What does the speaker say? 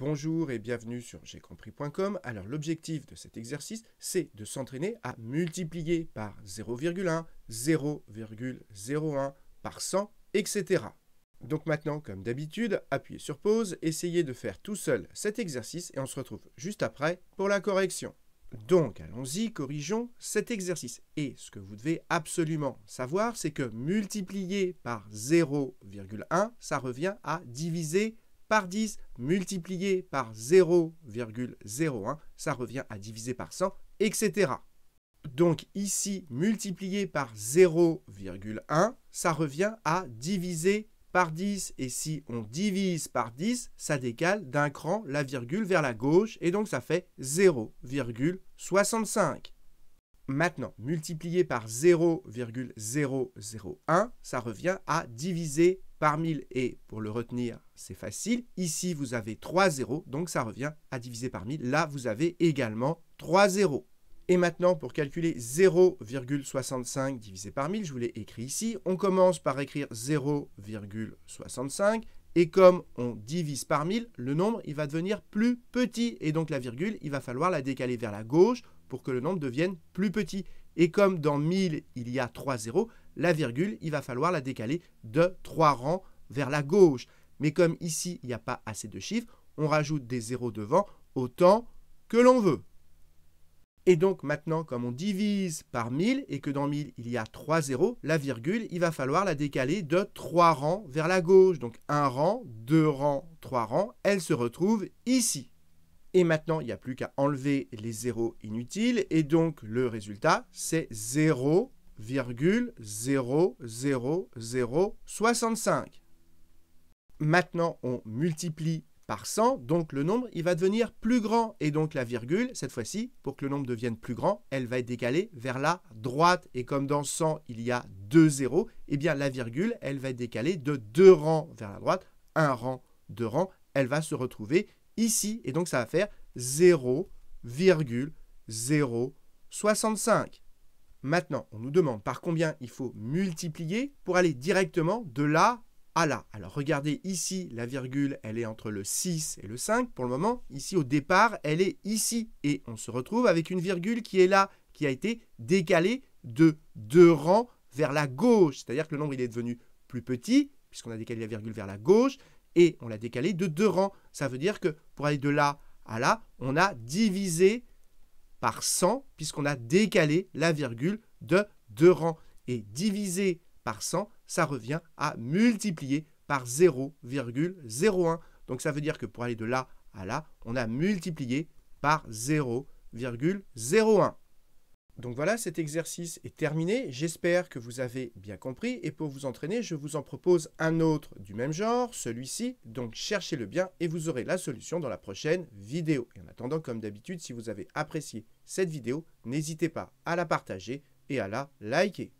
Bonjour et bienvenue sur compris.com. Alors l'objectif de cet exercice, c'est de s'entraîner à multiplier par 0,1, 0,01, par 100, etc. Donc maintenant, comme d'habitude, appuyez sur pause, essayez de faire tout seul cet exercice et on se retrouve juste après pour la correction. Donc allons-y, corrigeons cet exercice. Et ce que vous devez absolument savoir, c'est que multiplier par 0,1, ça revient à diviser par 10 multiplié par 0,01, ça revient à diviser par 100, etc. Donc ici, multiplié par 0,1, ça revient à diviser par 10. Et si on divise par 10, ça décale d'un cran la virgule vers la gauche et donc ça fait 0,65. Maintenant, multiplié par 0,001, ça revient à diviser par 1000 et pour le retenir, c'est facile. Ici, vous avez 3 zéros, donc ça revient à diviser par 1000. Là, vous avez également 3 zéros. Et maintenant, pour calculer 0,65 divisé par 1000, je vous l'ai écrit ici, on commence par écrire 0,65 et comme on divise par 1000, le nombre il va devenir plus petit et donc la virgule, il va falloir la décaler vers la gauche pour que le nombre devienne plus petit. Et comme dans 1000, il y a 3 zéros, la virgule, il va falloir la décaler de 3 rangs vers la gauche. Mais comme ici, il n'y a pas assez de chiffres, on rajoute des zéros devant autant que l'on veut. Et donc maintenant, comme on divise par 1000 et que dans 1000, il y a 3 zéros, la virgule, il va falloir la décaler de 3 rangs vers la gauche. Donc 1 rang, 2 rangs, 3 rangs, elle se retrouve ici. Et maintenant, il n'y a plus qu'à enlever les zéros inutiles. Et donc, le résultat, c'est 0,00065. Maintenant, on multiplie par 100, donc le nombre, il va devenir plus grand. Et donc, la virgule, cette fois-ci, pour que le nombre devienne plus grand, elle va être décalée vers la droite. Et comme dans 100, il y a deux zéros, eh bien, la virgule, elle va être décalée de deux rangs vers la droite, un rang, deux rangs. Elle va se retrouver ici, et donc ça va faire 0,065. Maintenant, on nous demande par combien il faut multiplier pour aller directement de là à là. Alors regardez ici, la virgule, elle est entre le 6 et le 5 pour le moment. Ici, au départ, elle est ici. Et on se retrouve avec une virgule qui est là, qui a été décalée de deux rangs vers la gauche. C'est-à-dire que le nombre, il est devenu plus petit, puisqu'on a décalé la virgule vers la gauche et on l'a décalé de deux rangs. Ça veut dire que pour aller de là à là, on a divisé par 100 puisqu'on a décalé la virgule de deux rangs. Et divisé par 100, ça revient à multiplier par 0,01. Donc ça veut dire que pour aller de là à là, on a multiplié par 0,01. Donc voilà, cet exercice est terminé. J'espère que vous avez bien compris. Et pour vous entraîner, je vous en propose un autre du même genre, celui-ci. Donc cherchez-le bien et vous aurez la solution dans la prochaine vidéo. Et en attendant, comme d'habitude, si vous avez apprécié cette vidéo, n'hésitez pas à la partager et à la liker.